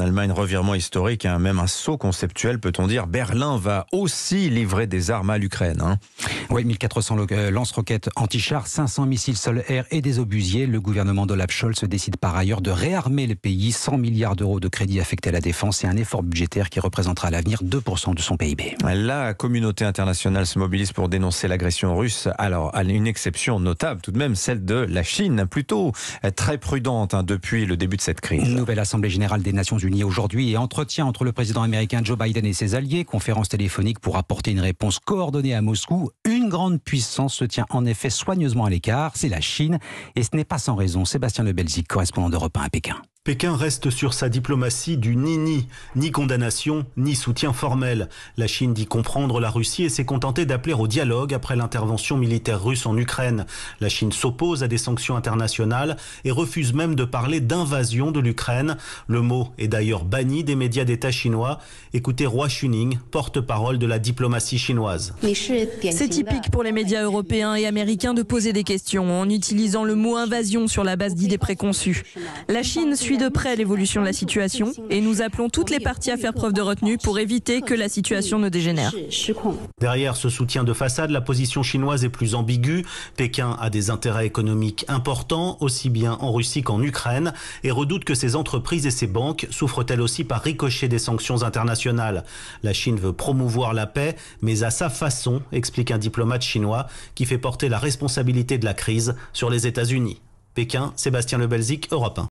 en Allemagne, revirement historique, hein, même un saut conceptuel, peut-on dire. Berlin va aussi livrer des armes à l'Ukraine. Hein. Oui, 1400 euh, lance-roquettes anti char 500 missiles sol-air et des obusiers. Le gouvernement d'Olaf Scholz décide par ailleurs de réarmer le pays. 100 milliards d'euros de crédits affectés à la défense et un effort budgétaire qui représentera à l'avenir 2% de son PIB. La communauté internationale se mobilise pour dénoncer l'agression russe. Alors, une exception notable tout de même, celle de la Chine, plutôt euh, très prudente hein, depuis le début de cette crise. Nouvelle Assemblée générale des Nations Unies aujourd'hui et entretien entre le président américain Joe Biden et ses alliés. Conférence téléphonique pour apporter une réponse coordonnée à Moscou grande puissance se tient en effet soigneusement à l'écart, c'est la Chine, et ce n'est pas sans raison. Sébastien Le Belzic, correspondant d'Europe 1 à Pékin. Pékin reste sur sa diplomatie du ni-ni, ni condamnation, ni soutien formel. La Chine dit comprendre la Russie et s'est contentée d'appeler au dialogue après l'intervention militaire russe en Ukraine. La Chine s'oppose à des sanctions internationales et refuse même de parler d'invasion de l'Ukraine. Le mot est d'ailleurs banni des médias d'État chinois. Écoutez Roi Shuning, porte-parole de la diplomatie chinoise. C'est typique pour les médias européens et américains de poser des questions en utilisant le mot invasion sur la base d'idées préconçues. La Chine de près l'évolution de la situation et nous appelons toutes les parties à faire preuve de retenue pour éviter que la situation ne dégénère. Derrière ce soutien de façade, la position chinoise est plus ambiguë. Pékin a des intérêts économiques importants, aussi bien en Russie qu'en Ukraine, et redoute que ses entreprises et ses banques souffrent-elles aussi par ricochet des sanctions internationales. La Chine veut promouvoir la paix, mais à sa façon, explique un diplomate chinois qui fait porter la responsabilité de la crise sur les États-Unis. Pékin, Sébastien Lebelzik, Europe 1.